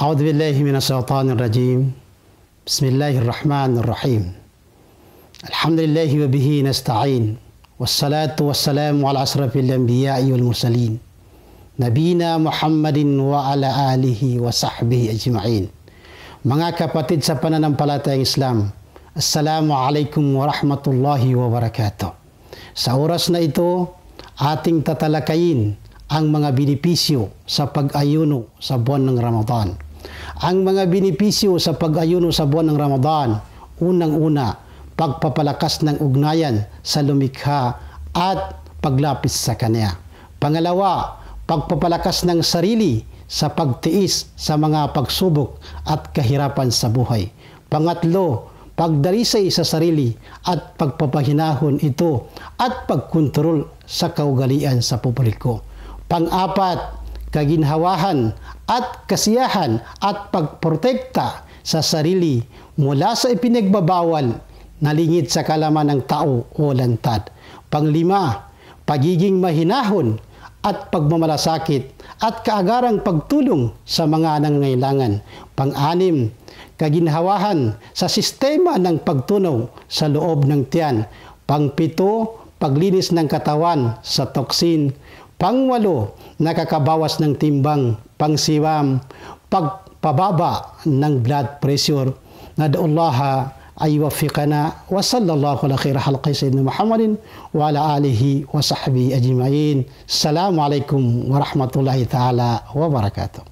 أعوذ بالله من الشيطان الرجيم بسم الله الرحمن الرحيم الحمد لله وبه نستعين والصلاة والسلام على أشرف الأنبياء والمرسلين نبينا محمد وعلى آله وصحبه أجمعين Mga kapatid sa pananampalatayang Islam, Assalamu wa rahmatullahi wa barakatuh. Sa oras na ito, ating tatalakayin ang mga binipisyo sa pag-ayuno sa buwan ng Ramadan ang mga binipisyo sa pag-ayuno sa buwan ng Ramadan, unang-una, pagpapalakas ng ugnayan sa lumikha at paglapis sa Kanya. Pangalawa, pagpapalakas ng sarili sa pagtiis sa mga pagsubok at kahirapan sa buhay. Pangatlo, pagdarisay sa sarili at pagpapahinahon ito at pagkontrol sa kaugalian sa publiko. Pang-apat, kaginhawahan at kasiyahan at pagprotekta sa sarili mula sa ipinagbabawal na lingid sa kalaman ng tao o lantad. Panglima, pagiging mahinahon at pagmamalasakit at kaagarang pagtulong sa mga nangangailangan. Panganim, kaginhawahan sa sistema ng pagtunaw sa loob ng tiyan. Pangpito, paglinis ng katawan sa toksin. Pangwalo, nakakabawas ng timbang, pangsiwam, pagpababa ng blood pressure. Nadaullaha ay wafiqana wa sallallahu ala khair halqi sayyidina Muhammadin wa ala alihi wa sahbihi ajma'in. Assalamu alaikum wa rahmatullahi ta'ala wa barakatuh.